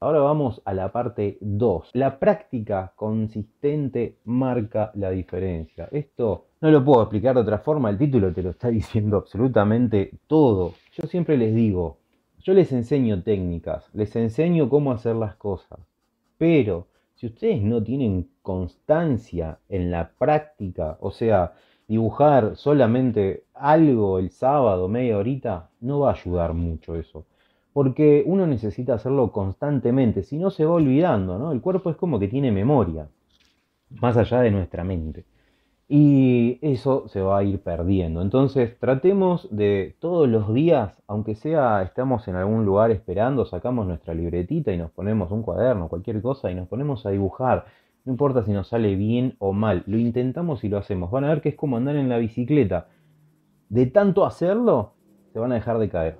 Ahora vamos a la parte 2. La práctica consistente marca la diferencia. Esto no lo puedo explicar de otra forma, el título te lo está diciendo absolutamente todo. Yo siempre les digo, yo les enseño técnicas, les enseño cómo hacer las cosas, pero si ustedes no tienen constancia en la práctica, o sea, dibujar solamente algo el sábado, media horita, no va a ayudar mucho eso porque uno necesita hacerlo constantemente, si no se va olvidando, ¿no? El cuerpo es como que tiene memoria, más allá de nuestra mente. Y eso se va a ir perdiendo. Entonces tratemos de todos los días, aunque sea estamos en algún lugar esperando, sacamos nuestra libretita y nos ponemos un cuaderno, cualquier cosa, y nos ponemos a dibujar. No importa si nos sale bien o mal, lo intentamos y lo hacemos. Van a ver que es como andar en la bicicleta. De tanto hacerlo, se van a dejar de caer.